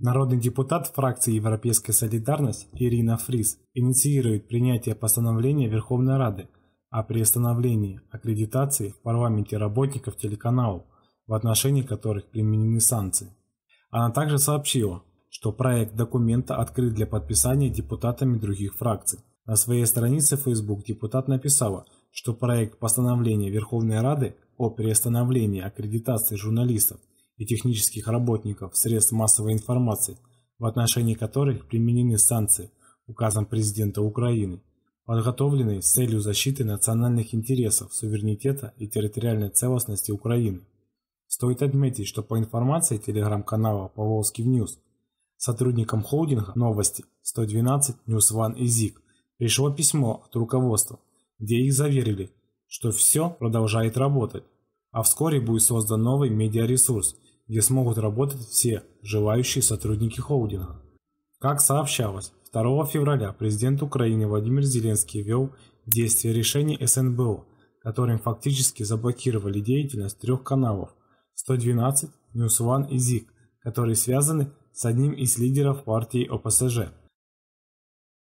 Народный депутат фракции «Европейская солидарность» Ирина Фрис инициирует принятие постановления Верховной Рады о приостановлении аккредитации в парламенте работников телеканалов, в отношении которых применены санкции. Она также сообщила, что проект документа открыт для подписания депутатами других фракций. На своей странице Facebook депутат написала, что проект постановления Верховной Рады о приостановлении аккредитации журналистов – и технических работников средств массовой информации, в отношении которых применены санкции указом президента Украины, подготовленные с целью защиты национальных интересов, суверенитета и территориальной целостности Украины. Стоит отметить, что по информации телеграм-канала «Поволжский Ньюс» сотрудникам холдинга «Новости» 112, «Ньюсван» и «ЗИК» пришло письмо от руководства, где их заверили, что все продолжает работать, а вскоре будет создан новый медиаресурс где смогут работать все желающие сотрудники холдинга. Как сообщалось, 2 февраля президент Украины Владимир Зеленский ввел действие решения СНБО, которым фактически заблокировали деятельность трех каналов 112, Ньюсван и ЗИК, которые связаны с одним из лидеров партии ОПСЖ.